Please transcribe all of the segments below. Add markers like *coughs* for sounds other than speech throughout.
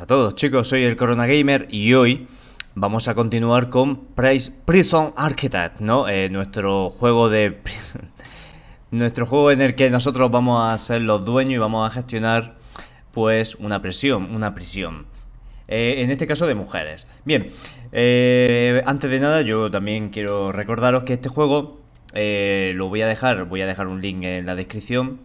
a todos chicos, soy el Corona Gamer y hoy vamos a continuar con Prison Architect, eh, nuestro juego de... *laughs* nuestro juego en el que nosotros vamos a ser los dueños y vamos a gestionar pues una prisión, una prisión. Eh, en este caso de mujeres. Bien, eh, antes de nada yo también quiero recordaros que este juego lo voy a dejar, voy a dejar un link en la descripción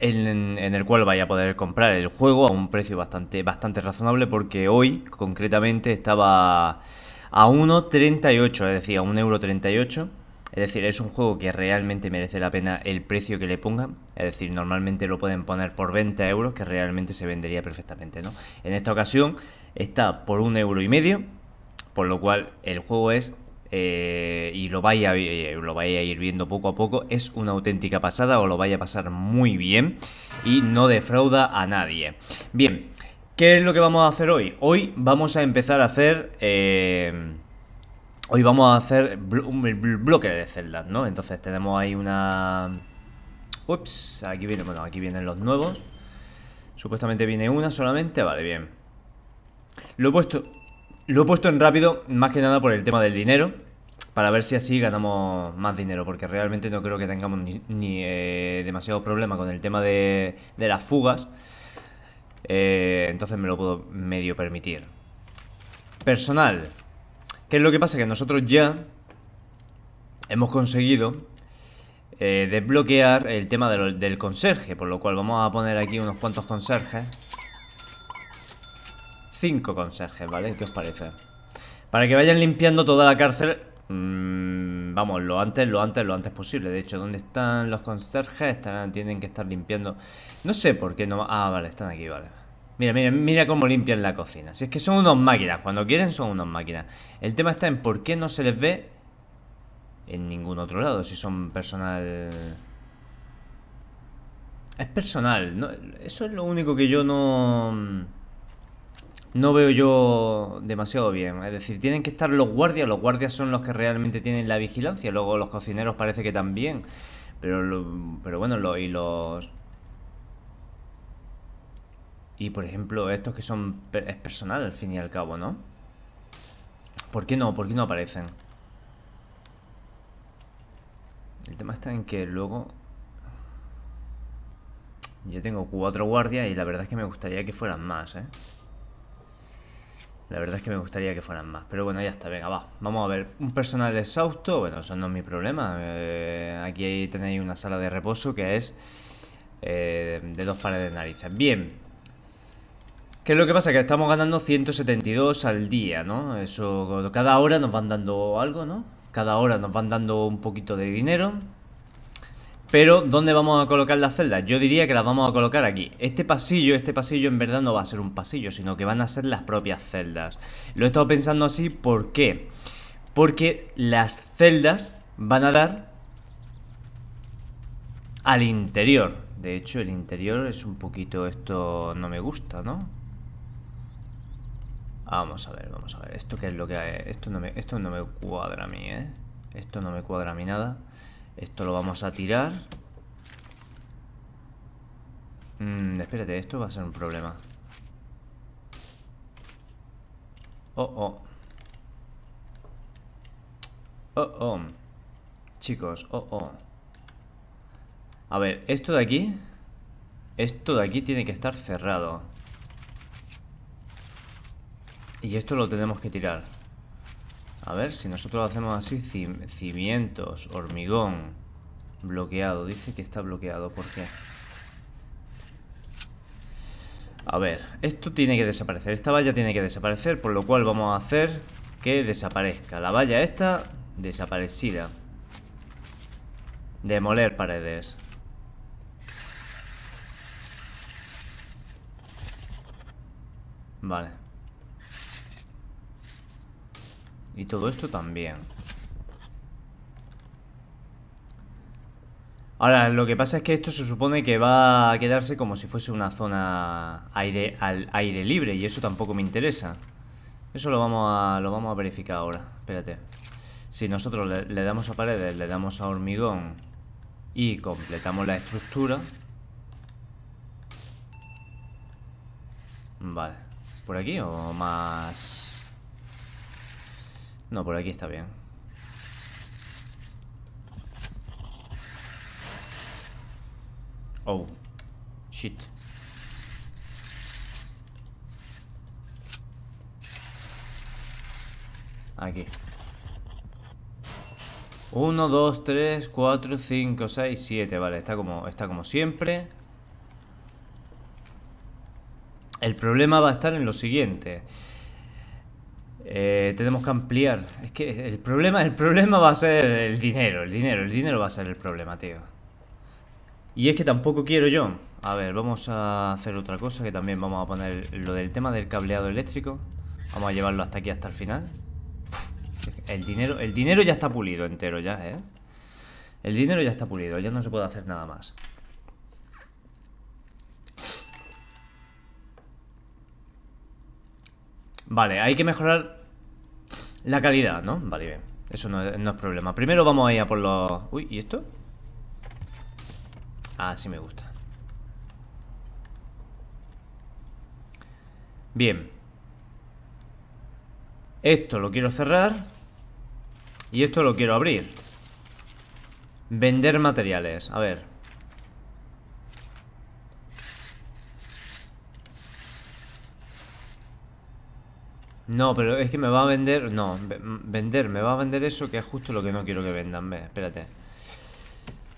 en, el cual vaya a poder comprar el juego a un precio bastante, bastante razonable porque hoy concretamente estaba a 1,38, es decir, a 1,38€. Es decir, es un juego que realmente merece la pena el precio que le pongan. Es decir, normalmente lo pueden poner por 20 euros, que realmente se vendería perfectamente, ¿no? En esta ocasión está por un euro y medio, por lo cual el juego es eh, y lo vaya eh, a, lo ir viendo poco a poco, es una auténtica pasada, o lo vaya a pasar muy bien y no defrauda a nadie. Bien, ¿qué es lo que vamos a hacer hoy? Hoy vamos a empezar a hacer... Eh, hoy vamos a hacer un bloque de celdas, ¿no? Entonces tenemos ahí una... Ups, aquí viene, bueno, aquí vienen los nuevos. Supuestamente viene una solamente, vale, bien. Lo he puesto, lo he puesto en rápido, más que nada por el tema del dinero para ver si así ganamos más dinero, porque realmente no creo que tengamos ni, eh, demasiado problema con el tema de, las fugas. Eh, entonces me lo puedo medio permitir. Personal. ¿Qué es lo que pasa? Que nosotros ya hemos conseguido eh, desbloquear el tema del conserje, por lo cual vamos a poner aquí unos cuantos conserjes. Cinco conserjes, ¿vale? ¿Qué os parece? Para que vayan limpiando toda la cárcel Mm, vamos, lo antes, lo antes, lo antes posible. De hecho, ¿dónde están los conserjes? Están, tienen que estar limpiando. No sé por qué no... Ah, vale, están aquí, vale. Mira, mira, mira cómo limpian la cocina. Si es que son unos máquinas. Cuando quieren son unos máquinas. El tema está en por qué no se les ve en ningún otro lado. Si son personal... Es personal. No, eso es lo único que yo no... Mm, no veo yo demasiado bien. Es decir, tienen que estar los guardias, los guardias son los que realmente tienen la vigilancia, luego los cocineros parece que también, pero, pero bueno, y los... Y por ejemplo, estos que son... es personal al fin y al cabo, ¿no? ¿Por qué no? ¿Por qué no aparecen? El tema está en que luego... Yo tengo cuatro guardias y la verdad es que me gustaría que fueran más, ¿eh? La verdad es que me gustaría que fueran más. Pero bueno, ya está, venga, va. Vamos a ver. Un personal exhausto, bueno, eso no es mi problema. Eh, aquí tenéis una sala de reposo que es eh, de dos pares de narices. Bien. ¿Qué es lo que pasa? Que estamos ganando 172 al día, ¿no? Eso, cada hora nos van dando algo, ¿no? Cada hora nos van dando un poquito de dinero. Pero, ¿dónde vamos a colocar las celdas? Yo diría que las vamos a colocar aquí. Este pasillo, este pasillo en verdad no va a ser un pasillo, sino que van a ser las propias celdas. Lo he estado pensando así, ¿por qué? Porque las celdas van a dar al interior. De hecho, el interior es un poquito... Esto no me gusta, ¿no? Vamos a ver, vamos a ver. ¿Esto qué es lo que... Hay? Esto no me, esto no me cuadra a mí, ¿eh? Esto no me cuadra a mí nada. Esto lo vamos a tirar. Mmm, espérate, esto va a ser un problema. Oh, oh. Oh, oh. Chicos, oh, oh. A ver, esto de aquí... Esto de aquí tiene que estar cerrado. Y esto lo tenemos que tirar. A ver, si nosotros hacemos así, cimientos, hormigón, bloqueado. Dice que está bloqueado, ¿por qué? A ver, esto tiene que desaparecer, esta valla tiene que desaparecer, por lo cual vamos a hacer que desaparezca. La valla esta, desaparecida. Demoler paredes. Vale, Y todo esto también. Ahora, lo que pasa es que esto se supone que va a quedarse como si fuese una zona aire, al aire libre y eso tampoco me interesa. Eso lo vamos a, lo vamos a verificar ahora. Espérate. Si nosotros le, le damos a paredes, le damos a hormigón y completamos la estructura. Vale. ¿Por aquí o más...? No, por aquí está bien. Oh. Shit. Aquí. 1, 2, 3, 4, 5, 6, 7. Vale, está como, está como siempre. El problema va a estar en lo siguiente. Eh, tenemos que ampliar. Es que el problema, el problema va a ser el dinero, el dinero, el dinero va a ser el problema, tío. Y es que tampoco quiero yo. A ver, vamos a hacer otra cosa que también vamos a poner lo del tema del cableado eléctrico. Vamos a llevarlo hasta aquí, hasta el final. El dinero, el dinero ya está pulido entero ya, ¿eh? El dinero ya está pulido, ya no se puede hacer nada más. Vale, hay que mejorar la calidad, ¿no? Vale, bien. Eso no, es problema. Primero vamos a ir a por los... Uy, ¿y esto? Ah, sí me gusta. Bien. Esto lo quiero cerrar. Y esto lo quiero abrir. Vender materiales. A ver. No, pero es que me va a vender... No, vender, me va a vender eso que es justo lo que no quiero que vendan. Ve, espérate.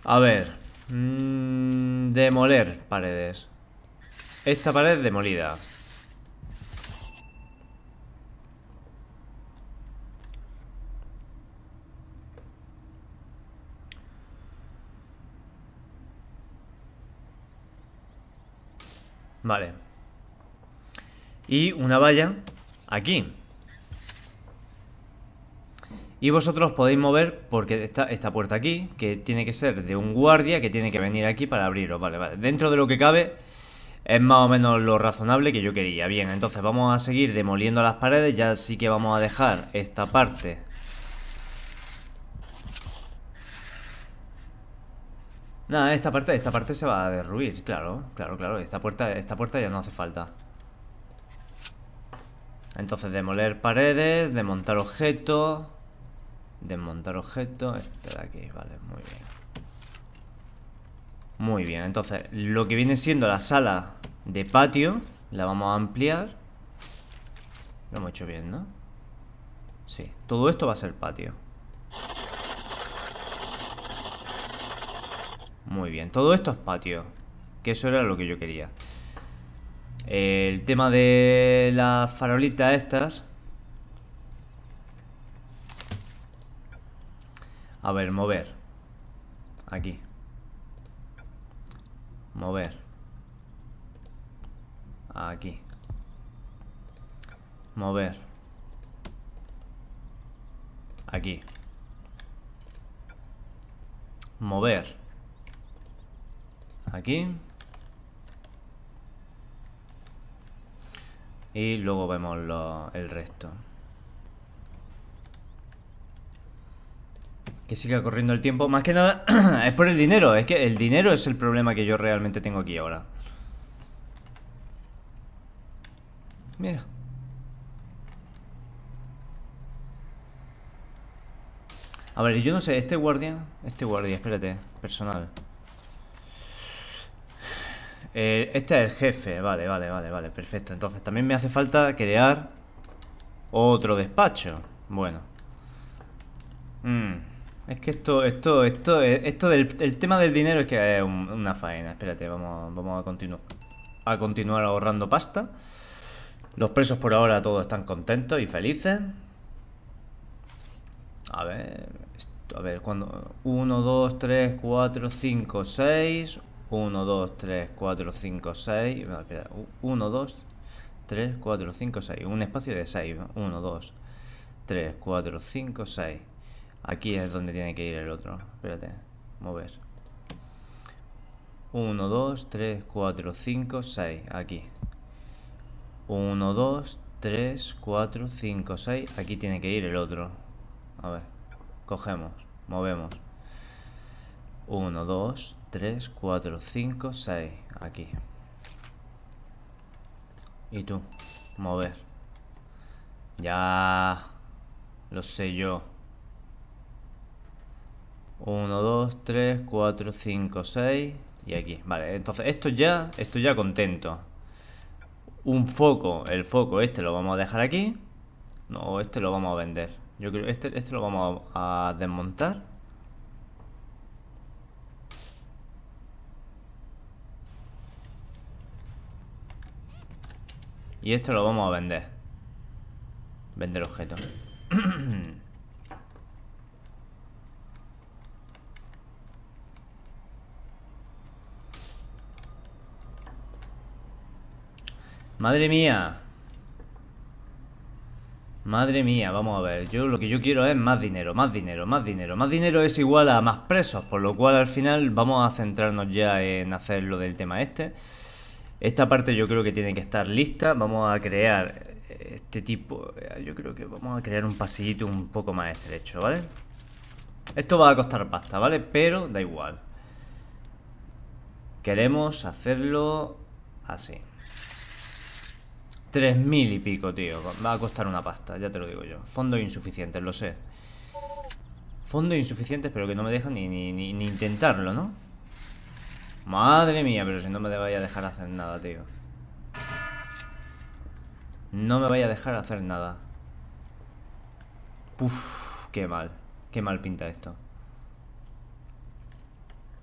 A ver. Mmm, demoler paredes. Esta pared demolida. Vale. Y una valla Aquí. Y vosotros podéis mover porque está esta puerta aquí, que tiene que ser de un guardia que tiene que venir aquí para abriros. Vale, vale. Dentro de lo que cabe es más o menos lo razonable que yo quería. Bien, entonces vamos a seguir demoliendo las paredes. Ya sí que vamos a dejar esta parte. Nada, esta parte, esta parte se va a derruir, claro, claro, claro. Esta puerta, esta puerta ya no hace falta. Entonces, demoler paredes, desmontar objetos. Desmontar objetos. Este de aquí, vale, muy bien. Muy bien, entonces lo que viene siendo la sala de patio la vamos a ampliar. Lo hemos hecho bien, ¿no? Sí, todo esto va a ser patio. Muy bien, todo esto es patio. Que eso era lo que yo quería. Eh, el tema de las farolitas estas. A ver, mover. Aquí. Mover. Aquí. Mover. Aquí. Mover. Aquí. y luego vemos el resto. Que siga corriendo el tiempo. Más que nada *clears throat* es por el dinero. Es que el dinero es el problema que yo realmente tengo aquí ahora. Mira. A ver, yo no sé, este guardia... Este guardia, espérate, personal. Eh, este es el jefe, vale, vale, vale, vale, perfecto. Entonces también me hace falta crear otro despacho. Bueno. Mm. Es que esto, esto, esto, eh, esto del el tema del dinero es que es una faena. Espérate, vamos, a continuar. A continuar ahorrando pasta. Los presos por ahora todos están contentos y felices. A ver. a ver, cuando. 1, 2, 3, 4, 5, 6. 1, 2, 3, 4, 5, 6. 1, 2, 3, 4, 5, 6. Un espacio de 6. 1, 2, 3, 4, 5, 6. Aquí es donde tiene que ir el otro. Espérate, mover. 1, 2, 3, 4, 5, 6. Aquí. 1, 2, 3, 4, 5, 6. Aquí tiene que ir el otro. A ver. Cogemos. Movemos. 1, 2, 3, 4, 5, 6. Aquí. Y tú, mover. Ya. Lo sé yo. 1, 2, 3, 4, 5, 6. Y aquí. Vale, entonces esto ya, esto ya contento. Un foco, el foco este lo vamos a dejar aquí. No, este lo vamos a vender. Yo creo este, este lo vamos a desmontar. Y esto lo vamos a vender. Vender objeto. *clears throat* Madre mía. Madre mía, vamos a ver. Yo lo que yo quiero es más dinero, más dinero, más dinero. Más dinero es igual a más presos, por lo cual al final vamos a centrarnos ya en hacer lo del tema este. Esta parte yo creo que tiene que estar lista. Vamos a crear eh, este tipo... Eh, yo creo que vamos a crear un pasillito un poco más estrecho, ¿vale? Esto va a costar pasta, ¿vale? Pero da igual. Queremos hacerlo así. Tres mil y pico, tío. Va a costar una pasta, ya te lo digo yo. Fondos insuficientes, lo sé. Fondos insuficientes, pero que no me dejan ni intentarlo, ¿no? Madre mía, pero si no me vaya a dejar hacer nada, tío. No me vaya a dejar hacer nada. Puf, qué mal. Qué mal pinta esto.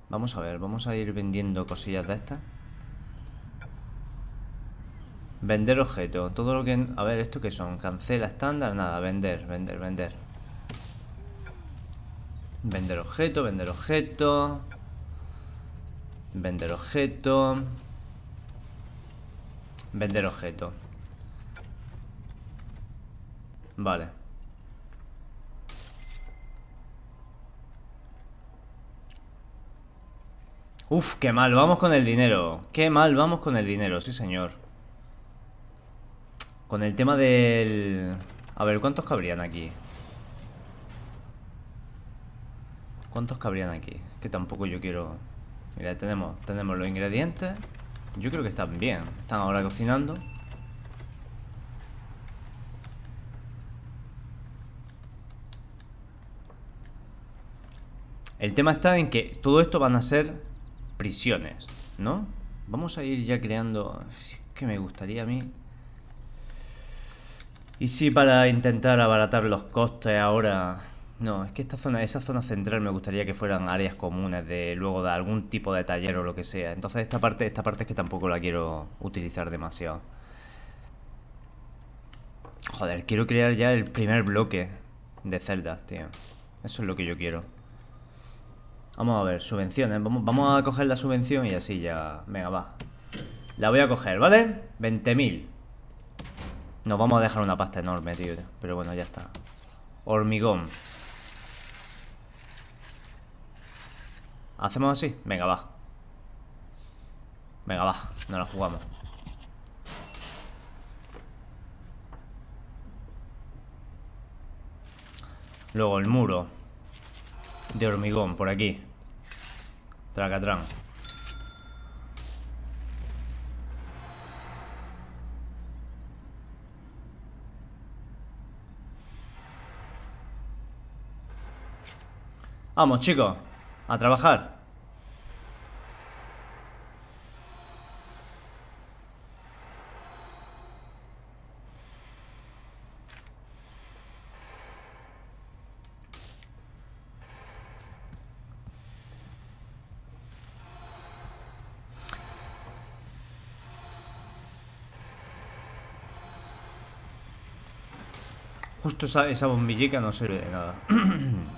Vamos a ver, vamos a ir vendiendo cosillas de estas. Vender objeto. Todo lo que... A ver, ¿esto que son? Cancela estándar, nada. Vender, vender, vender. Vender objeto, vender objeto. Vender objeto. Vender objeto. Vale. Uf, qué mal, vamos con el dinero. Qué mal, vamos con el dinero, sí señor. Con el tema del... A ver, ¿cuántos cabrían aquí? ¿Cuántos cabrían aquí? Que tampoco yo quiero... Mira, tenemos, tenemos los ingredientes. Yo creo que están bien. Están ahora cocinando. El tema está en que todo esto van a ser prisiones, ¿no? Vamos a ir ya creando... que me gustaría a mí... Y si para intentar abaratar los costes ahora no, es que esta zona, esa zona central me gustaría que fueran áreas comunes de luego de algún tipo de taller o lo que sea. Entonces esta parte, esta parte es que tampoco la quiero utilizar demasiado. Joder, quiero crear ya el primer bloque de celdas, tío. Eso es lo que yo quiero. Vamos a ver, subvenciones. Vamos, vamos a coger la subvención y así ya... Venga, va. La voy a coger, ¿vale? 20.000. Nos vamos a dejar una pasta enorme, tío. Pero bueno, ya está. Hormigón. ¿Hacemos así? Venga, va Venga, va, no la jugamos Luego el muro De hormigón, por aquí Tracatrán Vamos, chicos, a trabajar. esa bombillica no sirve de nada. *clears throat*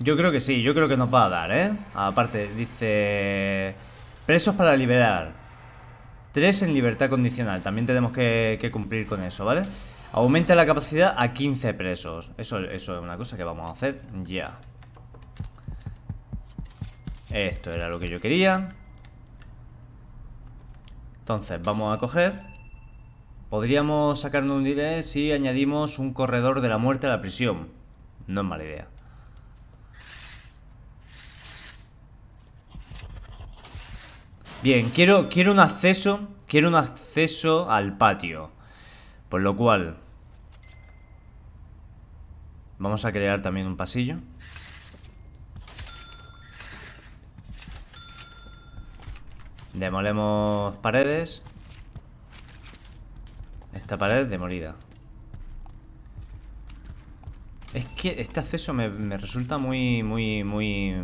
Yo creo que sí, yo creo que nos va a dar, ¿eh? Aparte, dice... Presos para liberar. Tres en libertad condicional. También tenemos que, cumplir con eso, ¿vale? Aumenta la capacidad a 15 presos. Eso, eso es una cosa que vamos a hacer ya. Esto era lo que yo quería. Entonces, vamos a coger. Podríamos sacarnos un direct si añadimos un corredor de la muerte a la prisión. No es mala idea. Bien, quiero, quiero un acceso. Quiero un acceso al patio. Por lo cual. Vamos a crear también un pasillo. Demolemos paredes. Esta pared demolida. Es que este acceso me, resulta muy, muy, muy...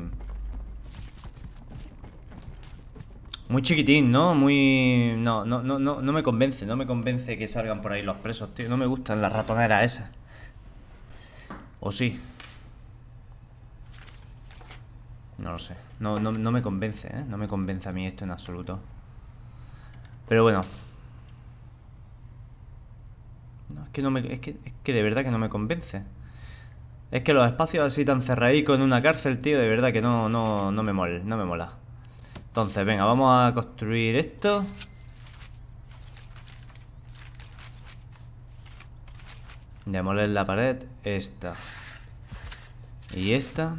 Muy chiquitín, ¿no? Muy... No, no, no, no, no me convence, no me convence que salgan por ahí los presos, tío. No me gustan las ratoneras esas. O sí. No lo sé. No, me convence, ¿eh? No me convence a mí esto en absoluto. Pero bueno. No, es que no me. Es que, de verdad que no me convence. Es que los espacios así tan cerradicos en una cárcel, tío, de verdad que no, no, me mola, no me mola. Entonces, venga, vamos a construir esto. Demoler la pared. Esta. Y esta.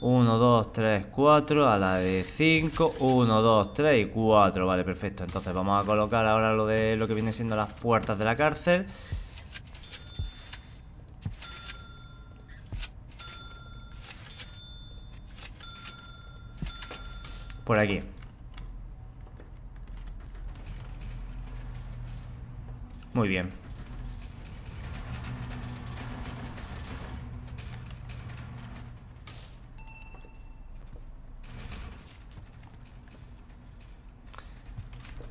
1, 2, 3, 4, a la de 5, 1, 2, 3 y 4, vale, perfecto, entonces vamos a colocar ahora lo de lo que viene siendo las puertas de la cárcel por aquí muy bien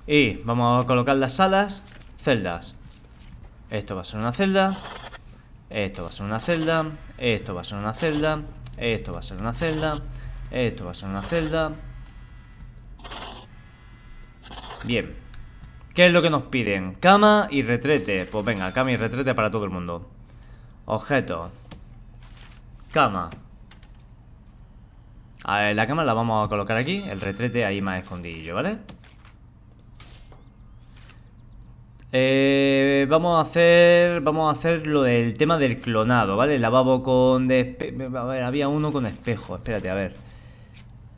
Y vamos a colocar las salas, celdas. Esto va a ser una celda. Esto va a ser una celda. Esto va a ser una celda. Esto va a ser una celda. Esto va a ser una celda. Bien. ¿Qué es lo que nos piden? Cama y retrete. Pues venga, cama y retrete para todo el mundo. Objeto. Cama. A ver, la cama la vamos a colocar aquí. El retrete ahí más escondido, vale Eh, vamos a hacer. Vamos a hacer lo del tema del clonado, ¿vale? Lavabo con. A ver, había uno con espejo. Espérate, a ver.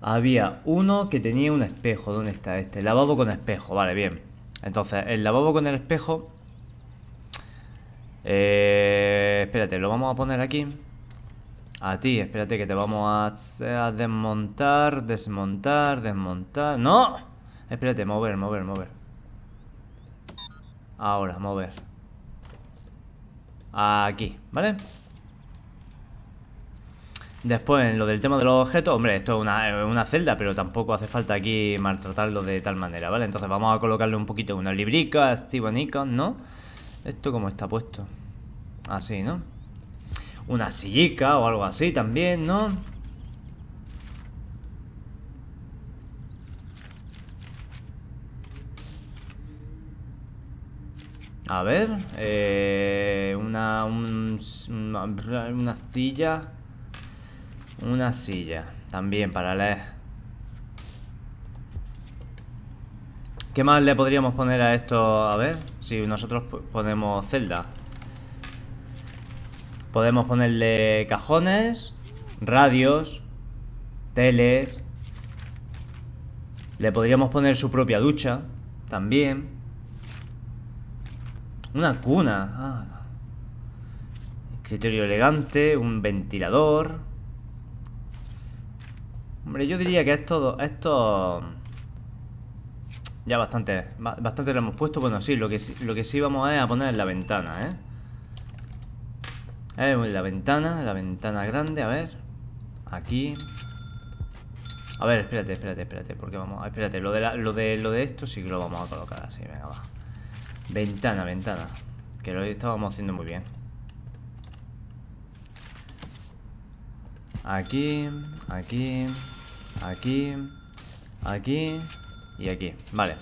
Había uno que tenía un espejo. ¿Dónde está este? Lavabo con espejo, vale, bien. Entonces, el lavabo con el espejo. Eh, espérate, lo vamos a poner aquí. A ti, espérate que te vamos a, a desmontar, desmontar, desmontar. ¡No! Espérate, mover, mover, mover. Ahora, mover. Aquí, ¿vale? Después, en lo del tema de los objetos, hombre, esto es una, celda, pero tampoco hace falta aquí maltratarlo de tal manera, ¿vale? Entonces vamos a colocarle un poquito una librica, estibonica, ¿no? Esto como está puesto. Así, ¿no? Una sillica o algo así también, ¿no? A ver, eh, una, una silla. Una silla, también para leer. ¿Qué más le podríamos poner a esto? A ver, si nosotros ponemos celda. Podemos ponerle cajones, radios, teles. Le podríamos poner su propia ducha, también. Una cuna. Ah. Escritorio elegante, un ventilador. Hombre, yo diría que esto... esto ya bastante, bastante lo hemos puesto. Bueno, sí, lo que, lo que sí vamos a, poner es la ventana, ¿eh? la ventana, la ventana grande, a ver. Aquí. A ver, espérate, espérate, espérate, porque vamos... Espérate, lo de, lo de, lo de esto sí que lo vamos a colocar así, venga, va. Ventana, ventana. Que lo estábamos haciendo muy bien. Aquí, aquí, aquí, aquí y aquí. Vale.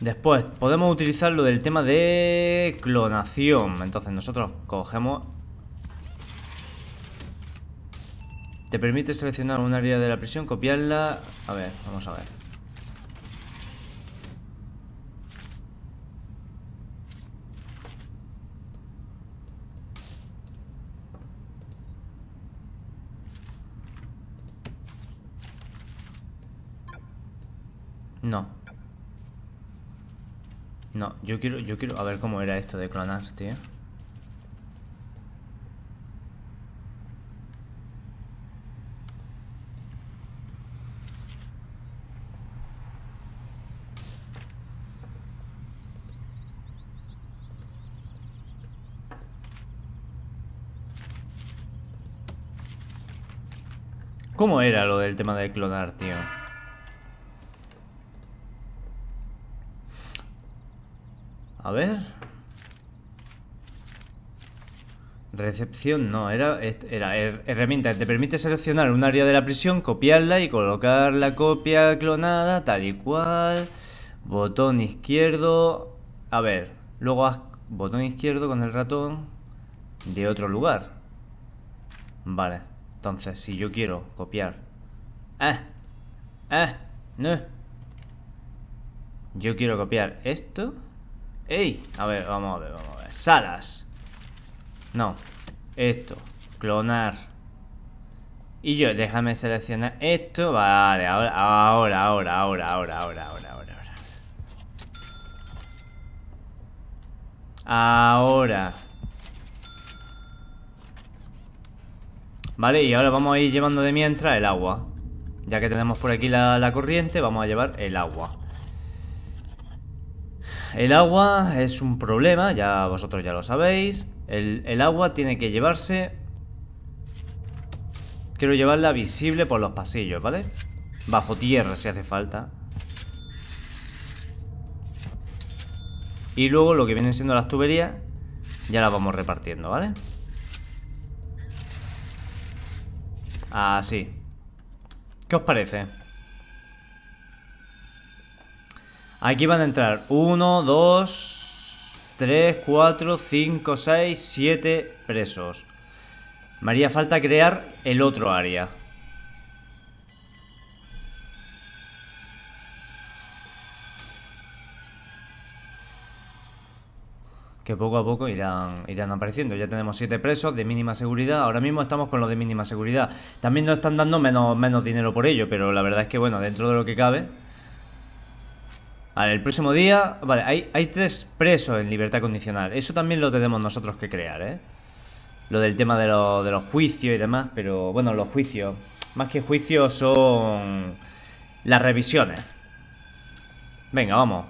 Después, podemos utilizar lo del tema de clonación. Entonces, nosotros cogemos... Te permite seleccionar un área de la prisión, copiarla... A ver, vamos a ver. No. No, yo quiero, yo quiero, a ver cómo era esto de clonar, tío. ¿Cómo era lo del tema de clonar, tío? A ver. Recepción, no, era, herramienta te permite seleccionar un área de la prisión, copiarla y colocar la copia clonada, tal y cual. Botón izquierdo. A ver, luego haz botón izquierdo con el ratón de otro lugar. Vale, entonces si yo quiero copiar. Ah, ah, no. Yo quiero copiar esto. ¡Ey! A ver, vamos a ver, vamos a ver. Salas. No. Esto. Clonar. Y yo, déjame seleccionar esto. Vale, ahora, ahora, ahora, ahora, ahora, ahora, ahora, ahora. Ahora. Vale, y ahora vamos a ir llevando de mientras el agua. Ya que tenemos por aquí la corriente, vamos a llevar el agua. El agua es un problema, ya vosotros ya lo sabéis. El, agua tiene que llevarse... Quiero llevarla visible por los pasillos, ¿vale? Bajo tierra si hace falta. Y luego lo que vienen siendo las tuberías Ya las vamos repartiendo, ¿vale? Así ¿Qué os parece? Aquí van a entrar 1, 2, 3, 4, 5, 6, 7 presos. Me haría falta crear el otro área. que poco a poco irán, irán apareciendo. Ya tenemos 7 presos de mínima seguridad. Ahora mismo estamos con los de mínima seguridad. También nos están dando menos, menos dinero por ello, pero la verdad es que, bueno, dentro de lo que cabe, Vale, el próximo día... Vale, hay, tres presos en libertad condicional. Eso también lo tenemos nosotros que crear, ¿eh? Lo del tema de, de los juicios y demás, pero bueno, los juicios... Más que juicios son las revisiones. Venga, vamos.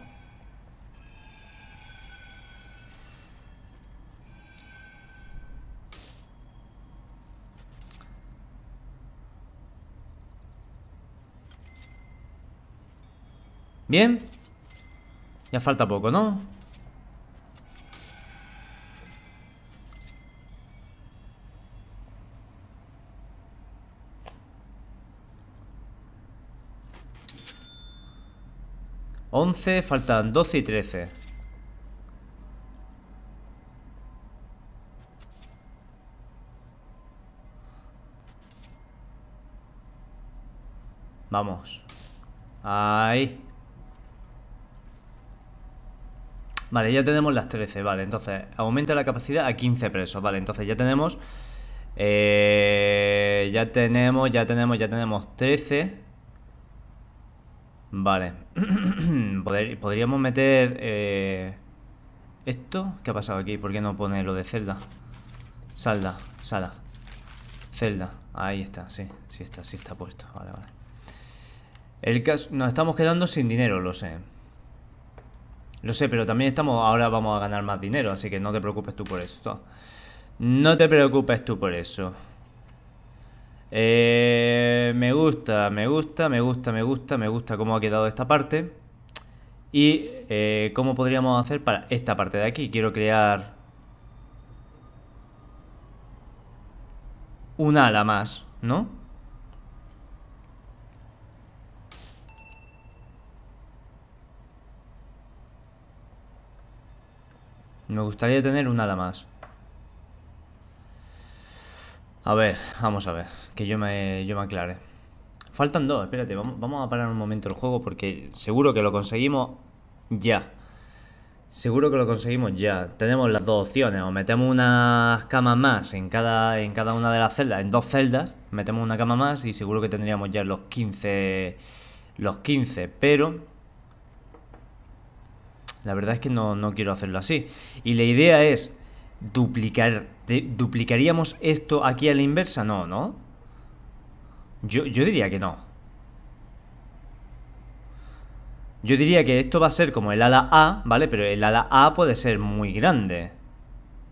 Bien. Ya falta poco, ¿no? Once, faltan doce y trece. Vamos. Ahí. Vale, ya tenemos las 13, vale, entonces aumenta la capacidad a 15 presos, vale, entonces eh, ya tenemos... ya tenemos, ya tenemos, ya tenemos 13. Vale. *clears throat* podríamos meter... Eh, ¿Esto? ¿Qué ha pasado aquí? ¿Por qué no pone lo de celda? Salda, sala. Celda. Ahí está, sí. Sí está, sí está puesto. Vale, vale. El caso... Nos estamos quedando sin dinero, lo sé. Lo sé, pero también estamos, ahora vamos a ganar más dinero, así que no te preocupes tú por esto No te preocupes tú por eso. me gusta, me gusta, me gusta, me gusta, me gusta cómo ha quedado esta parte. Y cómo podríamos hacer para esta parte de aquí. Quiero crear Una ala más, ¿no? Me gustaría tener una ala más. A ver, vamos a ver. Que yo me, yo me aclare. Faltan dos, espérate. Vamos, a parar un momento el juego porque seguro que lo conseguimos ya. Seguro que lo conseguimos ya. Tenemos las dos opciones. O metemos unas camas más en cada, en cada una de las celdas. En dos celdas metemos una cama más y seguro que tendríamos ya los 15... Los 15, pero la verdad es que no, quiero hacerlo así. Y la idea es, duplicar, ¿duplicaríamos esto aquí a la inversa? No, ¿no? Yo, yo diría que no. Yo diría que esto va a ser como el ala A, ¿vale? Pero el ala A puede ser muy grande.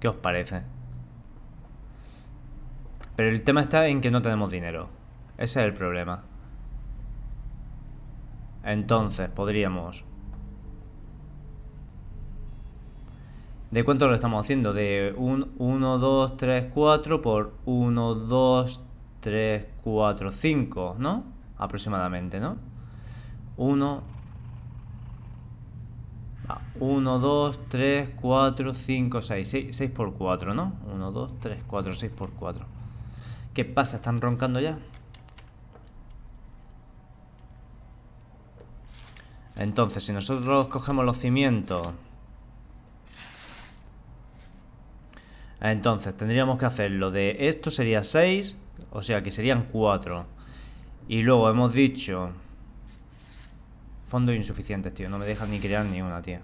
¿Qué os parece? Pero el tema está en que no tenemos dinero. Ese es el problema. Entonces, podríamos ¿De cuánto lo estamos haciendo? De 1, 2, 3, 4 por 1, 2, 3, 4, 5, ¿no? Aproximadamente, ¿no? 1, 1, 2, 3, 4, 5, 6. 6, 6 por 4, ¿no? 1, 2, 3, 4, 6 por 4. ¿Qué pasa? ¿Están roncando ya? Entonces, si nosotros cogemos los cimientos Entonces tendríamos que hacerlo de esto sería 6, o sea que serían 4. Y luego hemos dicho... Fondos insuficientes, tío. No me dejan ni crear ni una, tío.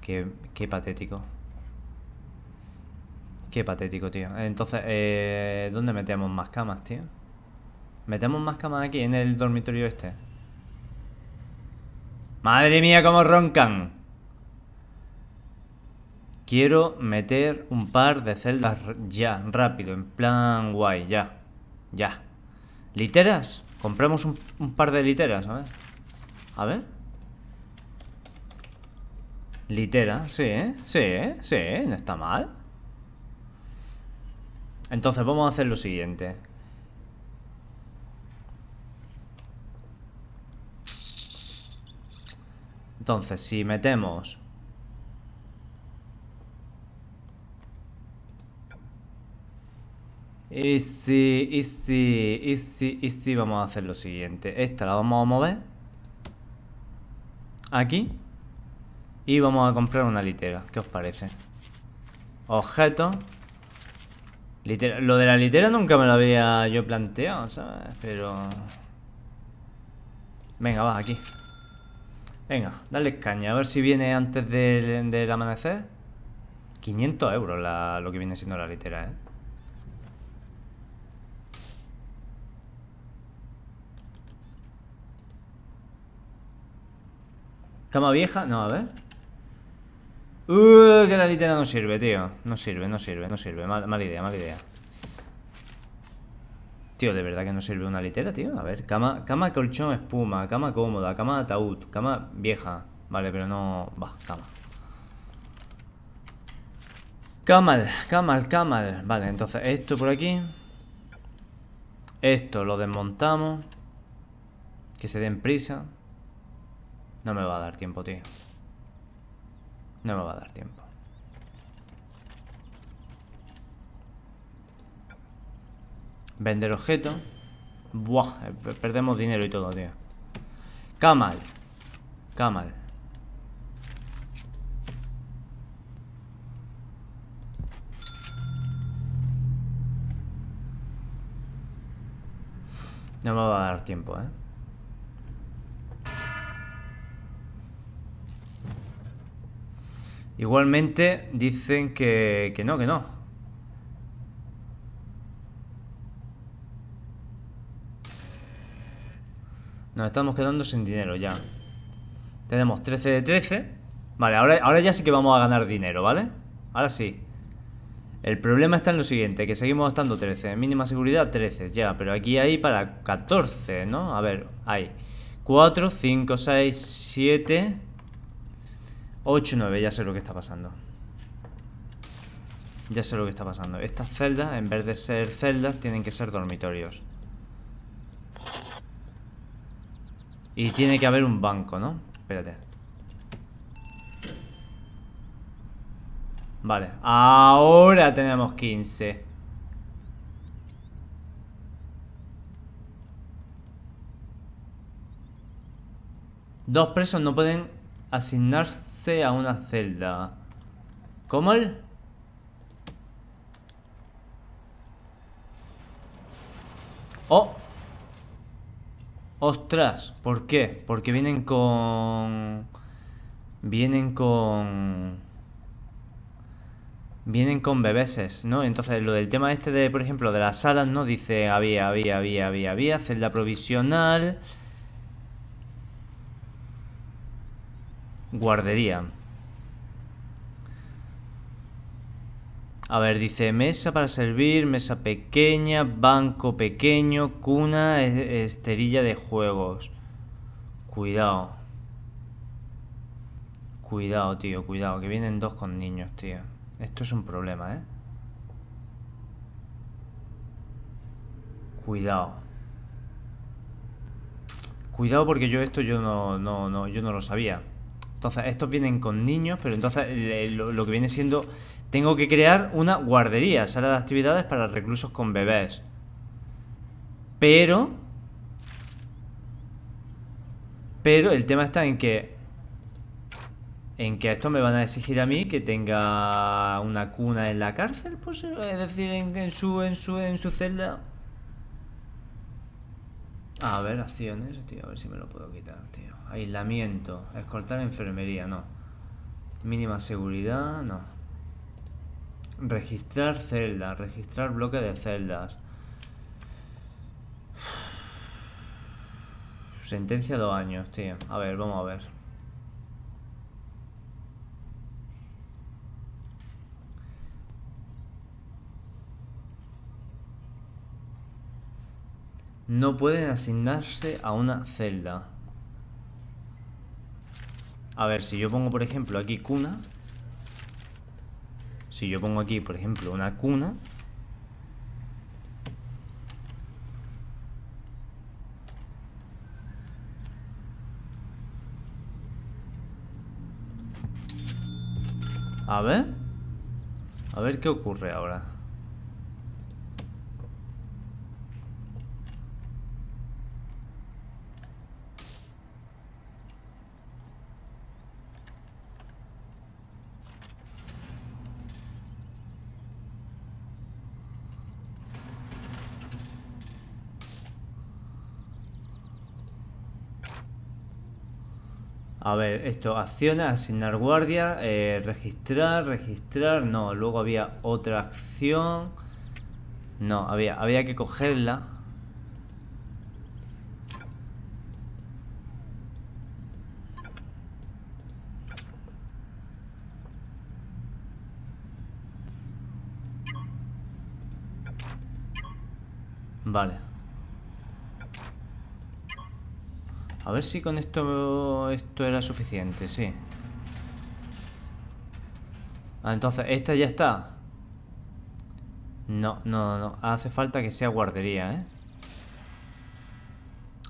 Qué, patético. Qué patético, tío. Entonces, eh, ¿dónde metemos más camas, tío? ¿Metemos más camas aquí, en el dormitorio este? ¡Madre mía, cómo roncan! Quiero meter un par de celdas ya, rápido, en plan guay, ya. Ya. ¿Literas? Compramos un, par de literas, a ver. A ver. Litera, sí, ¿eh? sí, ¿eh? sí, no está mal. Entonces vamos a hacer lo siguiente. Entonces, si metemos Este, sí y si vamos a hacer lo siguiente. Esta la vamos a mover. Aquí. Y vamos a comprar una litera. ¿Qué os parece? Objeto. Lo de la litera nunca me lo había yo planteado, ¿sabes? Pero... Venga, vas aquí. Venga, dale caña. A ver si viene antes del, amanecer. 500 euros lo que viene siendo la litera, ¿eh? Cama vieja, no, a ver. Uh, que la litera no sirve, tío. No sirve, no sirve, no sirve. Mal, mala idea, mala idea. Tío, de verdad que no sirve una litera, tío. A ver, cama, cama, colchón, espuma, cama cómoda, cama ataúd, cama vieja. Vale, pero no. Va, cama. Cama, cama, camal. Vale, entonces esto por aquí. Esto lo desmontamos. Que se den prisa. No me va a dar tiempo, tío. No me va a dar tiempo. Vender objeto. Buah, eh, perdemos dinero y todo, tío. Kamal. Kamal. No me va a dar tiempo, ¿eh? Igualmente dicen que, que no, que no. Nos estamos quedando sin dinero ya. Tenemos 13 de 13. Vale, ahora, ahora ya sí que vamos a ganar dinero, ¿vale? Ahora sí. El problema está en lo siguiente, que seguimos gastando 13. Mínima seguridad 13, ya, pero aquí hay para 14, ¿no? A ver, hay 4, 5, 6, 7, 8, 9, ya sé lo que está pasando. Ya sé lo que está pasando. Estas celdas, en vez de ser celdas, tienen que ser dormitorios. Y tiene que haber un banco, ¿no? Espérate. Vale, ahora tenemos 15. Dos presos no pueden asignarse sea a una celda. ¿Cómo el? ¡Oh! ¡Ostras! ¿Por qué? Porque vienen con... Vienen con... Vienen con bebeses, ¿no? Entonces, lo del tema este de, por ejemplo, de las salas, ¿no? Dice, había, había, había, había, había, celda provisional... Guardería. A ver, dice mesa para servir, mesa pequeña, banco pequeño, cuna, esterilla de juegos. Cuidado. Cuidado, tío, cuidado, que vienen dos con niños, tío. Esto es un problema, ¿eh? Cuidado. Cuidado porque yo esto yo no, no, no, yo no lo sabía. Entonces, estos vienen con niños, pero entonces lo, que viene siendo, tengo que crear una guardería, sala de actividades para reclusos con bebés. Pero... Pero el tema está en que... En que esto me van a exigir a mí que tenga una cuna en la cárcel, pues, es decir, en su, en, su, en su celda. A ver, acciones, tío, a ver si me lo puedo quitar, tío. Aislamiento, escoltar enfermería, no. Mínima seguridad, no. Registrar celdas, registrar bloque de celdas. Sentencia dos años, tío. A ver, vamos a ver. no pueden asignarse a una celda. A ver, si yo pongo, por ejemplo, aquí cuna. Si yo pongo aquí, por ejemplo, una cuna. A ver. A ver qué ocurre ahora. A ver, esto, acciona, asignar guardia, eh, registrar, registrar, no, luego había otra acción, no, había, había que cogerla. Vale. A ver si con esto esto era suficiente, sí. Ah, entonces, ¿esta ya está? No, no, no. Hace falta que sea guardería, ¿eh?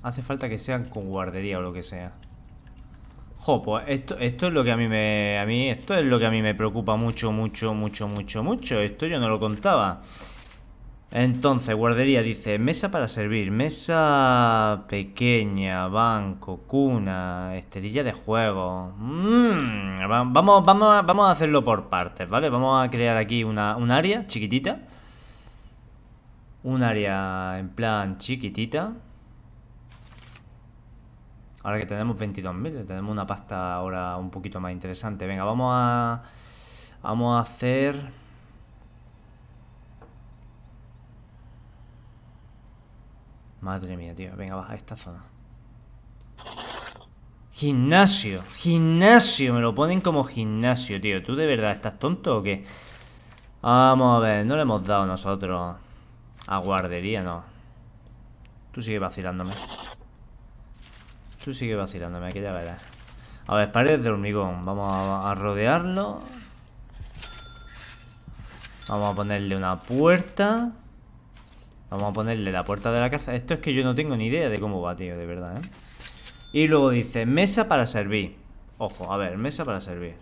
Hace falta que sean con guardería o lo que sea. Jo, pues esto, esto es lo que a mí me. A mí, esto es lo que a mí me preocupa mucho, mucho, mucho, mucho, mucho. Esto yo no lo contaba. Entonces, guardería dice, mesa para servir, mesa pequeña, banco, cuna, esterilla de juego. Mm, vamos, vamos, vamos a hacerlo por partes, ¿vale? Vamos a crear aquí un área chiquitita. Un área en plan chiquitita. Ahora que tenemos 22.000, tenemos una pasta ahora un poquito más interesante. Venga, vamos a... Vamos a hacer... Madre mía, tío. Venga, baja a esta zona. Gimnasio. Gimnasio. Me lo ponen como gimnasio, tío. ¿Tú de verdad estás tonto o qué? Vamos a ver. No le hemos dado nosotros a guardería, no. Tú sigue vacilándome. Tú sigue vacilándome, que ya verás. A ver, paredes de hormigón. Vamos a rodearlo. Vamos a ponerle una puerta. Vamos a ponerle la puerta de la casa. Esto es que yo no tengo ni idea de cómo va, tío, de verdad, ¿eh? Y luego dice, mesa para servir. Ojo, a ver, mesa para servir.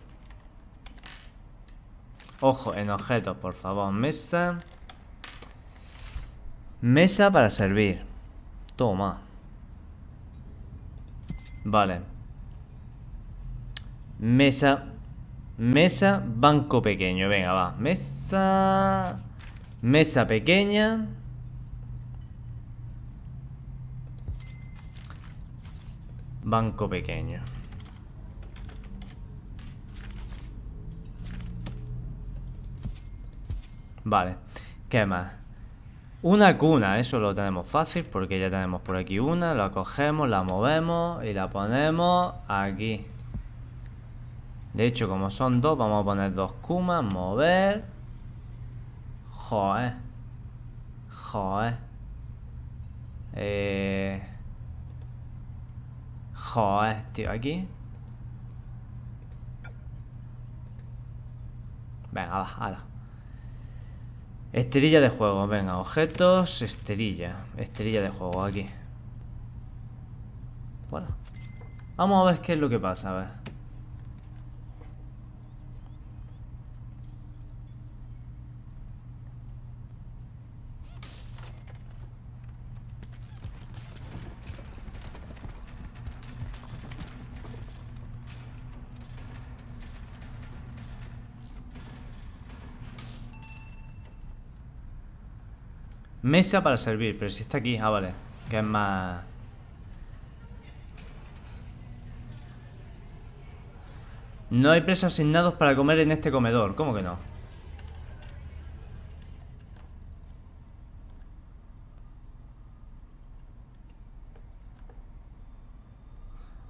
Ojo, en objetos, por favor. Mesa. Mesa para servir. Toma. Vale. Mesa. Mesa, banco pequeño. Venga, va. Mesa. Mesa pequeña. Banco pequeño. Vale, ¿qué más? Una cuna, eso lo tenemos fácil porque ya tenemos por aquí una, la cogemos, la movemos y la ponemos aquí. De hecho, como son dos, vamos a poner dos cunas, mover. Joder. Joder. Eh... Joder, tío, aquí. Venga, va, ala. Esterilla de juego, venga, objetos, esterilla. Esterilla de juego, aquí. Bueno. Vamos a ver qué es lo que pasa, a ver. Mesa para servir, pero si está aquí, ah, vale. Que es más... No hay presos asignados para comer en este comedor. ¿Cómo que no?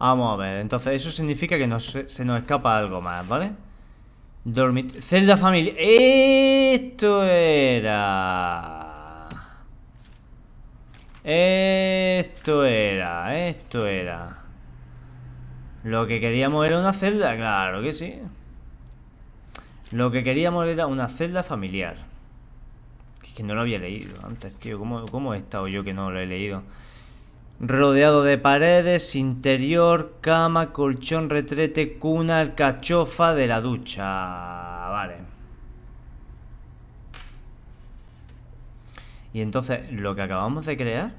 Vamos a ver, entonces eso significa que nos, se nos escapa algo más, ¿vale? Dormit... Celda familia... ¡Esto era! Esto era, esto era. Lo que queríamos era una celda, claro que sí. Lo que queríamos era una celda familiar. Es que no lo había leído antes, tío. ¿Cómo, cómo he estado yo que no lo he leído? Rodeado de paredes, interior, cama, colchón, retrete, cuna, alcachofa de la ducha. Vale. Y entonces lo que acabamos de crear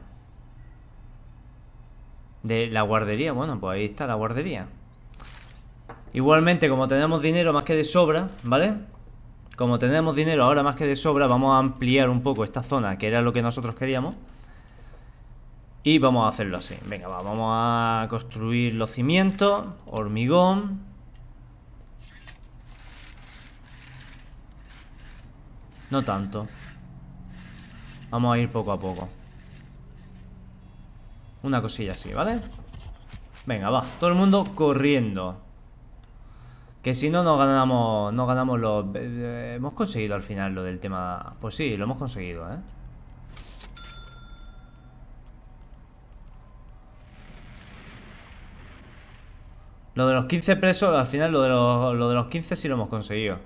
de la guardería, bueno, pues ahí está la guardería. Igualmente, como tenemos dinero más que de sobra, ¿vale? Como tenemos dinero ahora más que de sobra, vamos a ampliar un poco esta zona, que era lo que nosotros queríamos. Y vamos a hacerlo así. Venga, vamos a construir los cimientos, hormigón. No tanto. Vamos a ir poco a poco Una cosilla así, ¿vale? Venga, va, todo el mundo corriendo Que si no, no ganamos No ganamos los... Eh, hemos conseguido al final lo del tema... Pues sí, lo hemos conseguido, ¿eh? Lo de los 15 presos, al final lo de lo de los 15 sí lo hemos conseguido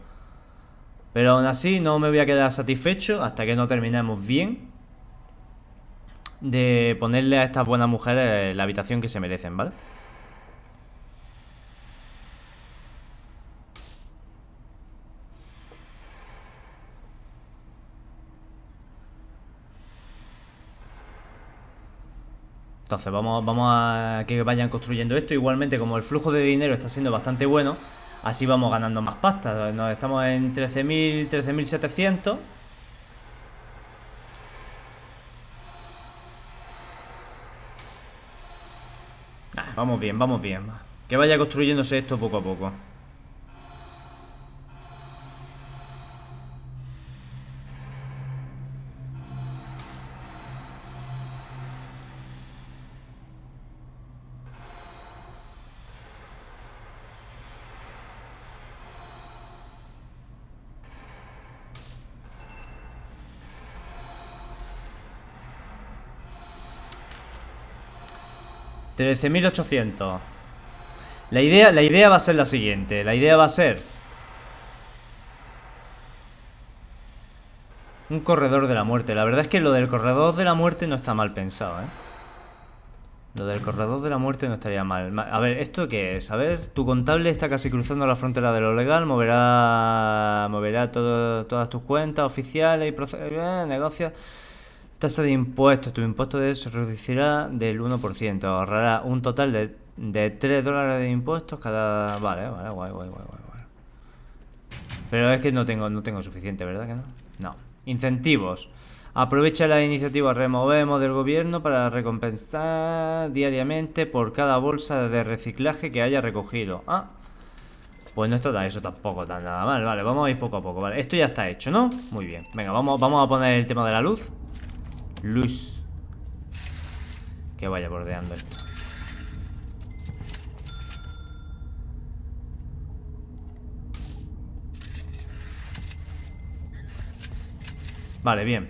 pero aún así no me voy a quedar satisfecho hasta que no terminemos bien de ponerle a estas buenas mujeres eh, la habitación que se merecen, ¿vale? Entonces vamos, vamos a que vayan construyendo esto. Igualmente, como el flujo de dinero está siendo bastante bueno, así vamos ganando más pastas. Nos estamos en 13.000, 13.700. vamos bien, vamos bien. Que vaya construyéndose esto poco a poco. 13.800. La idea, la idea va a ser la siguiente. La idea va a ser... Un corredor de la muerte. La verdad es que lo del corredor de la muerte no está mal pensado, ¿eh? Lo del corredor de la muerte no estaría mal. A ver, ¿esto qué es? A ver, tu contable está casi cruzando la frontera de lo legal, moverá moverá todas tus cuentas oficiales y eh, negocios tasa de impuestos, tu impuesto de se reducirá del 1%, ahorrará un total de, de 3 dólares de impuestos cada... Vale, vale, guay, guay, guay, guay. Pero es que no tengo, no tengo suficiente, ¿verdad que no? No. Incentivos. Aprovecha la iniciativa Removemos del gobierno para recompensar diariamente por cada bolsa de reciclaje que haya recogido. Ah, pues no está eso tampoco está nada mal. Vale, vamos a ir poco a poco. Vale, esto ya está hecho, ¿no? Muy bien. Venga, vamos, vamos a poner el tema de la luz. Luis. Que vaya bordeando esto. Vale, bien.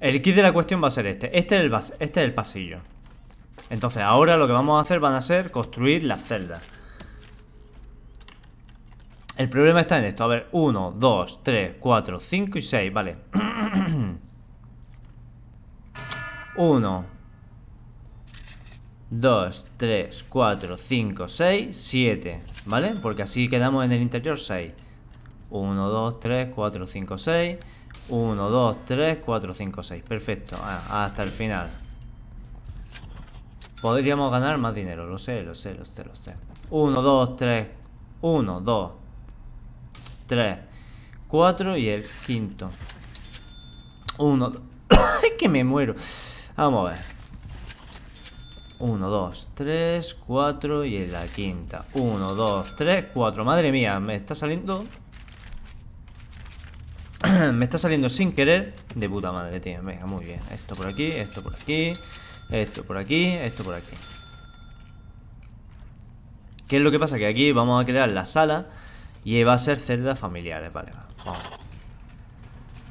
El kit de la cuestión va a ser este. Este es, el este es el pasillo. Entonces ahora lo que vamos a hacer van a ser construir las celdas. El problema está en esto. A ver, 1, 2, 3, 4, 5 y 6. Vale. 1, 2, 3, 4, 5, 6, 7. ¿Vale? Porque así quedamos en el interior 6. 1, 2, 3, 4, 5, 6. 1, 2, 3, 4, 5, 6. Perfecto. Ah, hasta el final. Podríamos ganar más dinero. Lo sé, lo sé, lo sé, lo sé. 1, 2, 3. 1, 2, 3, 4 y el quinto. 1, *coughs* que me muero. Vamos a ver. 1, 2, 3, 4 y en la quinta. 1, 2, 3, 4. Madre mía, me está saliendo... *coughs* me está saliendo sin querer de puta madre, tío. Venga, muy bien. Esto por aquí, esto por aquí, esto por aquí, esto por aquí. ¿Qué es lo que pasa? Que aquí vamos a crear la sala y va a ser celdas familiares, vale, vamos.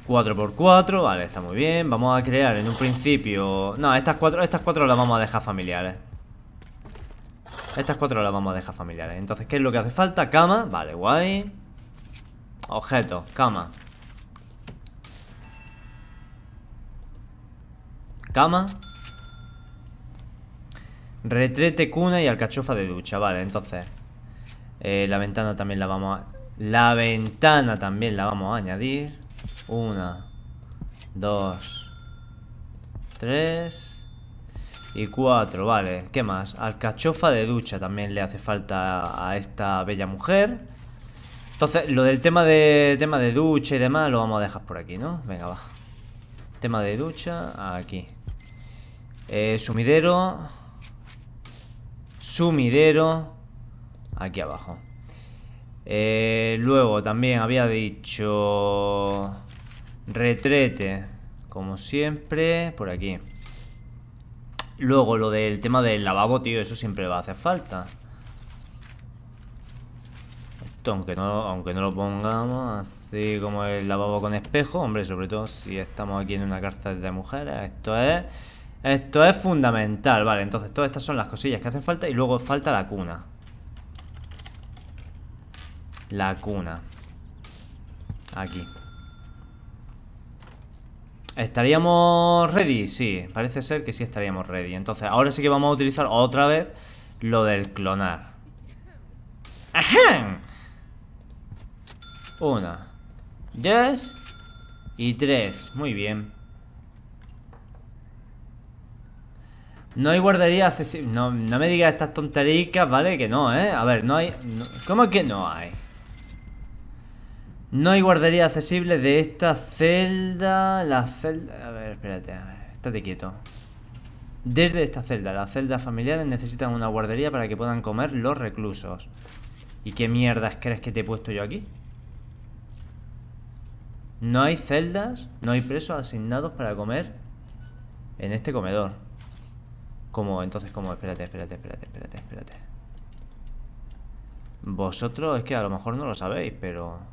4x4, vale, está muy bien. Vamos a crear en un principio... No, estas cuatro, estas cuatro las vamos a dejar familiares. Estas cuatro las vamos a dejar familiares. Entonces, ¿qué es lo que hace falta? Cama, vale, guay. Objeto, cama. Cama. Retrete, cuna y alcachofa de ducha, vale, entonces... Eh, la ventana también la vamos a... La ventana también la vamos a añadir. Una, dos, tres y cuatro. Vale, ¿qué más? Alcachofa de ducha también le hace falta a esta bella mujer. Entonces, lo del tema de, tema de ducha y demás lo vamos a dejar por aquí, ¿no? Venga, va. Tema de ducha, aquí. Eh, sumidero. Sumidero aquí abajo. Eh, luego también había dicho retrete, como siempre, por aquí. Luego lo del tema del lavabo, tío, eso siempre va a hacer falta. Esto, aunque no, aunque no lo pongamos así como el lavabo con espejo, hombre, sobre todo si estamos aquí en una cárcel de mujeres, esto es... Esto es fundamental, vale, entonces todas estas son las cosillas que hacen falta y luego falta la cuna. La cuna. Aquí. ¿Estaríamos ready? Sí, parece ser que sí estaríamos ready. Entonces, ahora sí que vamos a utilizar otra vez lo del clonar. ¡Ajá! Una, dos y tres. Muy bien. No hay guardería accesible. No, no me digas estas tontericas, ¿vale? Que no, ¿eh? A ver, no hay... No... ¿Cómo que no hay? No hay guardería accesible de esta celda. La celda... A ver, espérate, a ver. Estate quieto. Desde esta celda, las celdas familiares necesitan una guardería para que puedan comer los reclusos. ¿Y qué mierdas crees que te he puesto yo aquí? No hay celdas, no hay presos asignados para comer en este comedor. ¿Cómo? Entonces, ¿cómo? Espérate, espérate, espérate, espérate, espérate. Vosotros es que a lo mejor no lo sabéis, pero...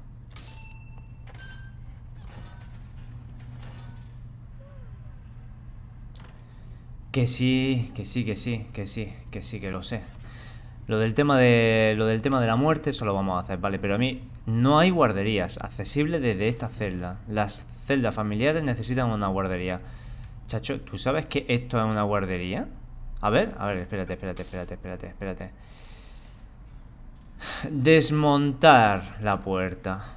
Que sí, que sí, que sí, que sí, que sí, que lo sé. Lo del tema de lo del tema de la muerte eso lo vamos a hacer, vale, pero a mí no hay guarderías accesibles desde esta celda. Las celdas familiares necesitan una guardería. Chacho, ¿tú sabes que esto es una guardería? A ver, a ver, espérate, espérate, espérate, espérate, espérate. Desmontar la puerta.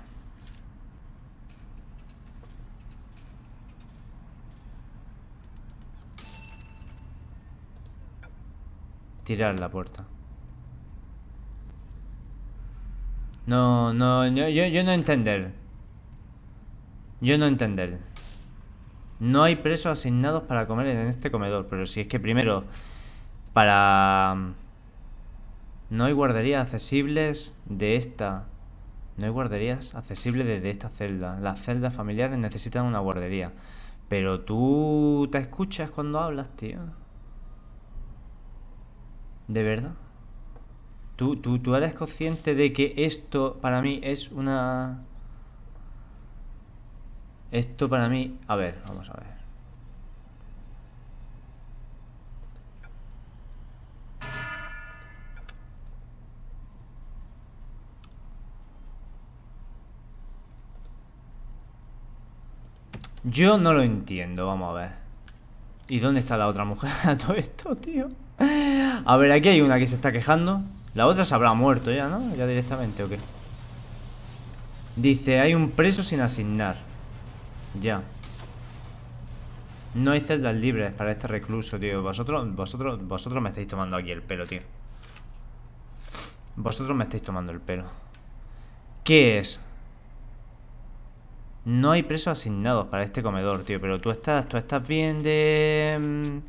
tirar la puerta. No, no, yo, yo, no entender. Yo no entender. No hay presos asignados para comer en este comedor, pero si es que primero, para... No hay guarderías accesibles de esta. No hay guarderías accesibles desde esta celda. Las celdas familiares necesitan una guardería. Pero tú te escuchas cuando hablas, tío. ¿De verdad? ¿Tú, tú, tú eres consciente de que esto para mí es una... Esto para mí... A ver, vamos a ver. Yo no lo entiendo, vamos a ver. ¿Y dónde está la otra mujer *laughs* a todo esto, tío? A ver, aquí hay una que se está quejando. La otra se habrá muerto ya, ¿no? Ya directamente, ¿o qué? Dice, hay un preso sin asignar. Ya. No hay celdas libres para este recluso, tío. Vosotros, vosotros, vosotros me estáis tomando aquí el pelo, tío. Vosotros me estáis tomando el pelo. ¿Qué es? No hay presos asignados para este comedor, tío. Pero tú estás, tú estás bien de...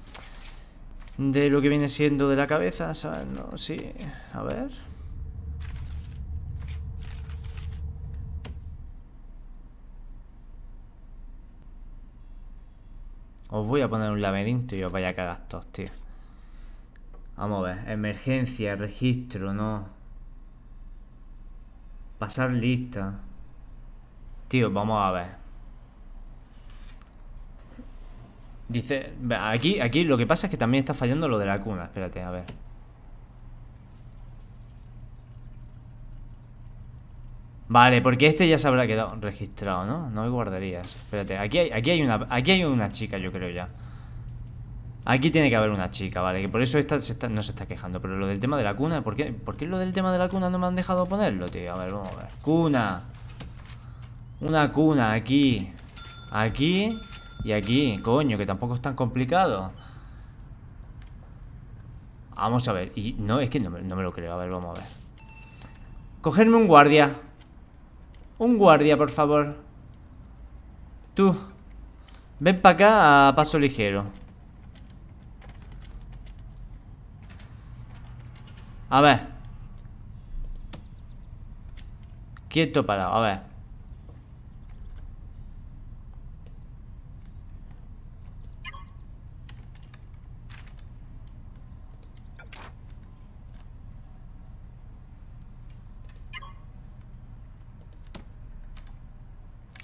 Mm, de lo que viene siendo de la cabeza, ¿sabes? No, sí. A ver. Os voy a poner un laberinto y os vaya a cagar todos, tío. Vamos a ver. Emergencia, registro, no. Pasar lista. Tío, vamos a ver. Dice, aquí, aquí lo que pasa es que también está fallando lo de la cuna. Espérate, a ver. Vale, porque este ya se habrá quedado registrado, ¿no? No hay guarderías. Espérate, aquí hay, aquí hay, una, aquí hay una chica, yo creo ya. Aquí tiene que haber una chica, ¿vale? Que por eso esta no se está quejando. Pero lo del tema de la cuna, ¿por qué, ¿por qué lo del tema de la cuna no me han dejado ponerlo, tío? A ver, vamos a ver. Cuna. Una cuna aquí. Aquí y aquí. Coño, que tampoco es tan complicado. Vamos a ver. Y no, es que no, me lo creo. A ver, vamos a ver. Cogerme un guardia. Un guardia, por favor. Tú. Ven para acá a paso ligero. A ver. Quieto parado, a ver.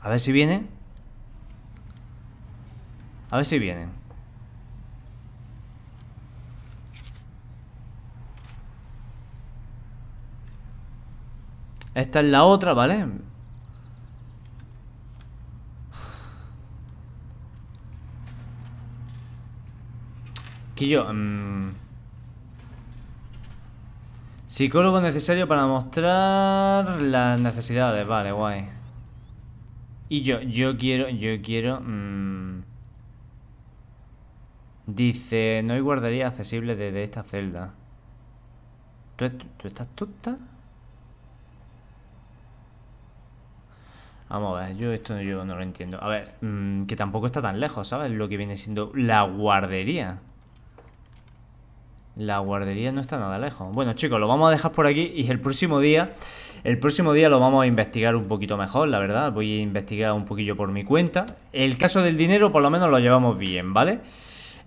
A ver si viene. A ver si viene. Esta es la otra, ¿vale? Que yo... Mm. Psicólogo necesario para mostrar las necesidades. Vale, guay. Y yo, yo quiero, yo quiero... Mm, dice, no hay guardería accesible desde esta celda. ¿Tú, estás tonta? Vamos a ver, yo esto yo no lo entiendo. A ver, mm, que tampoco está tan lejos, ¿sabes? Lo que viene siendo la guardería. La guardería no está nada lejos. Bueno, chicos, lo vamos a dejar por aquí y el próximo día el próximo día lo vamos a investigar un poquito mejor, la verdad. Voy a investigar un poquillo por mi cuenta. El caso del dinero por lo menos lo llevamos bien, ¿vale?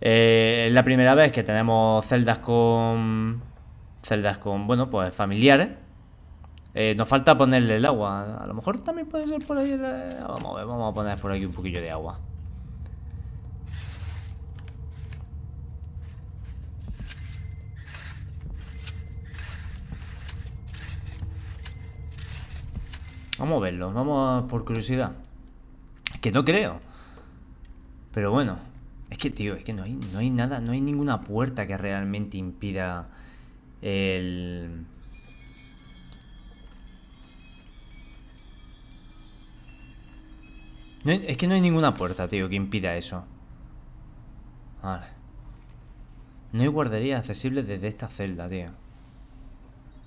Eh, es la primera vez que tenemos celdas con... Celdas con, bueno, pues familiares. Eh, nos falta ponerle el agua. A lo mejor también puede ser por ahí... El... Eh, vamos a ver, vamos a poner por aquí un poquillo de agua. Vamos a verlo, vamos por curiosidad. Es Que no creo. Pero bueno, es que, tío, es que no hay, no hay nada, no hay ninguna puerta que realmente impida el... es que no hay ninguna puerta, tío, que impida eso. Vale. No hay guardería accesible desde esta celda, tío.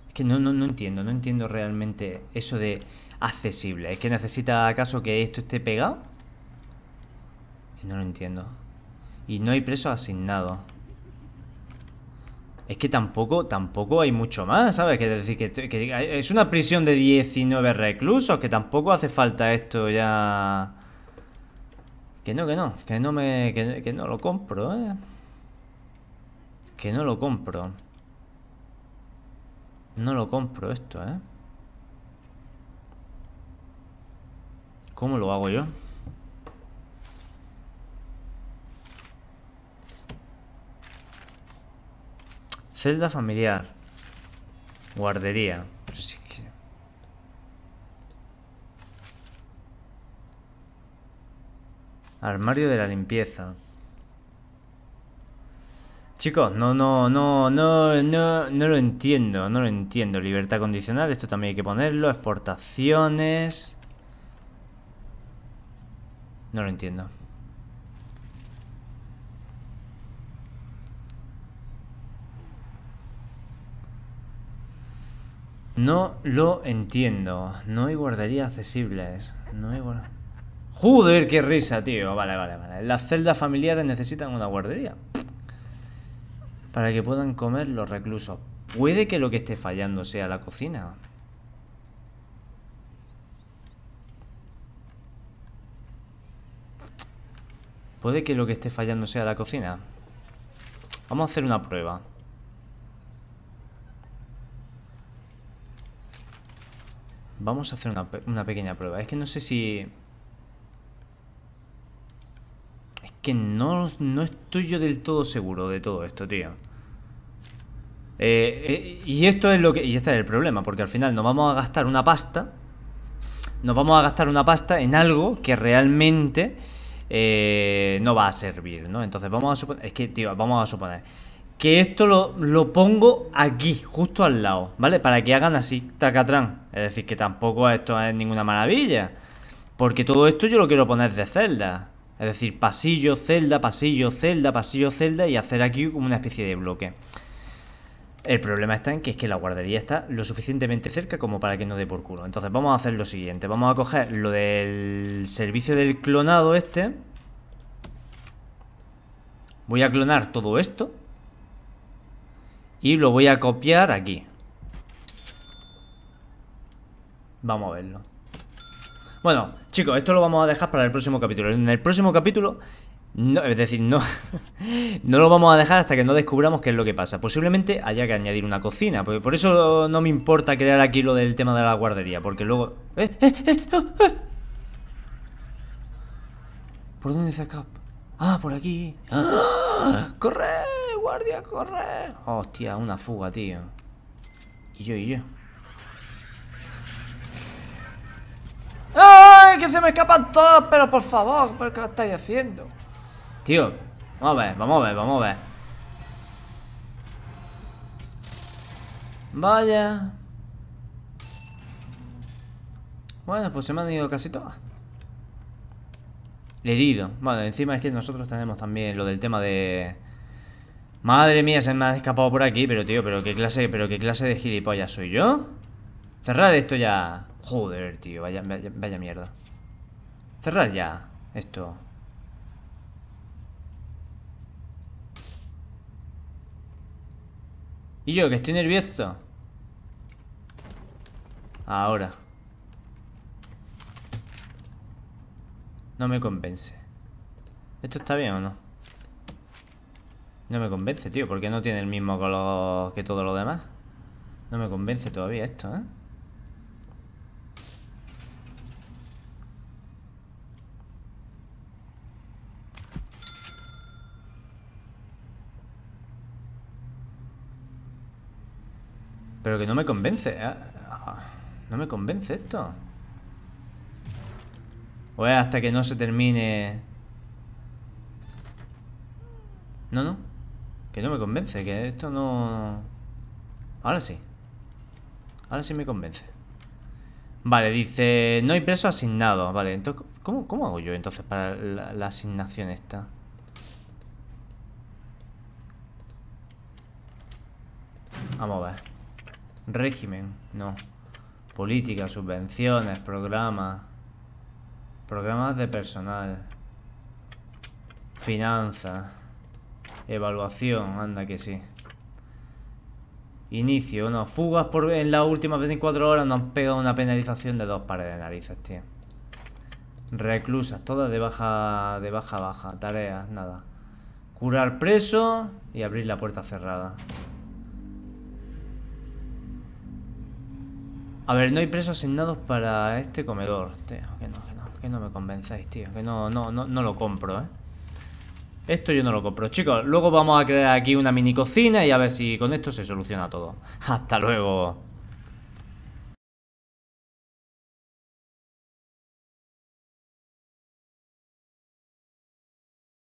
Es que no, no entiendo, no entiendo realmente eso de accesible. ¿Es que necesita acaso que esto esté pegado? No lo entiendo. Y no hay presos asignados. Es que tampoco, tampoco hay mucho más, ¿sabes? Que decir que, es una prisión de 19 reclusos, que tampoco hace falta esto ya... Que no, que no, que no me... que no lo compro, ¿eh? Que no lo compro. No lo compro esto, ¿eh? ¿Cómo lo hago yo? Celda familiar. Guardería. Armario de la limpieza. Chicos, no, no, no, no, no, no lo entiendo, no lo entiendo. Libertad condicional, esto también hay que ponerlo. Exportaciones. No lo entiendo. No lo entiendo. No hay guarderías accesibles. No hay Joder, qué risa, tío. Vale, vale, vale. Las celdas familiares necesitan una guardería. Para que puedan comer los reclusos. Puede que lo que esté fallando sea la cocina. Puede que lo que esté fallando sea la cocina. Vamos a hacer una prueba. Vamos a hacer una, pequeña prueba. Es que no sé si... Es que no, estoy yo del todo seguro de todo esto, tío. Eh, eh, y esto es lo que. Y este es el problema, porque al final nos vamos a gastar una pasta. Nos vamos a gastar una pasta en algo que realmente eh, no va a servir, ¿no? Entonces vamos a suponer, es que, tío, vamos a suponer que esto lo, pongo aquí, justo al lado, ¿vale? Para que hagan así, tacatrán. Es decir, que tampoco esto es ninguna maravilla. Porque todo esto yo lo quiero poner de celda. Es decir, pasillo, celda, pasillo, celda, pasillo, celda y hacer aquí como una especie de bloque. El problema está en que es que la guardería está lo suficientemente cerca como para que no dé por culo. Entonces vamos a hacer lo siguiente. Vamos a coger lo del servicio del clonado este. Voy a clonar todo esto. Y lo voy a copiar aquí. Vamos a verlo. Bueno, chicos, esto lo vamos a dejar para el próximo capítulo. En el próximo capítulo no, es decir, no, *laughs* no lo vamos a dejar hasta que no descubramos qué es lo que pasa. Posiblemente haya que añadir una cocina. Porque por eso no me importa crear aquí lo del tema de la guardería. Porque luego... ¡Eh, ¿Eh? ¿Eh? ¿Eh? por dónde se escapa? Ah, por aquí. ¡Ah! ¡Corre, guardia, corre! Hostia, una fuga, tío. Y yo, y yo. ¡Ay, que se me escapan todos! Pero por favor, ¿pero qué estáis haciendo? tío. Vamos a ver, vamos a ver, vamos a ver. Vaya. Bueno, pues se me han ido casi todas. Herido. Bueno, encima es que nosotros tenemos también lo del tema de... Madre mía, se me ha escapado por aquí, pero tío, pero qué clase, pero qué clase de gilipollas soy yo. Cerrar esto ya. Joder, tío, vaya, vaya mierda. Cerrar ya esto. Y yo, que estoy nervioso. Ahora. No me convence. ¿Esto está bien o no? No me convence, tío. porque no tiene el mismo color que todo lo demás? No me convence todavía esto, ¿eh? Pero que no me convence. Eh. No me convence esto. O pues hasta que no se termine... No, no. Que no me convence, que esto no... Ahora sí. Ahora sí me convence. Vale, dice... No hay preso asignado. Vale, entonces... ¿Cómo, hago yo entonces para la, la asignación esta? Vamos a ver. Régimen, no. Política, subvenciones, programas. Programas de personal. Finanzas. Evaluación, anda que sí. Inicio, no. Fugas por, en las últimas 24 horas nos han pegado una penalización de dos pares de narices, tío. Reclusas, todas de baja, de baja, baja. Tareas, nada. Curar preso y abrir la puerta cerrada. A ver, no hay presos asignados para este comedor. Tío, que no, que no, me convenzáis, tío. Que no, no, no, no lo compro, ¿eh? Esto yo no lo compro. Chicos, luego vamos a crear aquí una mini cocina y a ver si con esto se soluciona todo. *laughs* Hasta luego.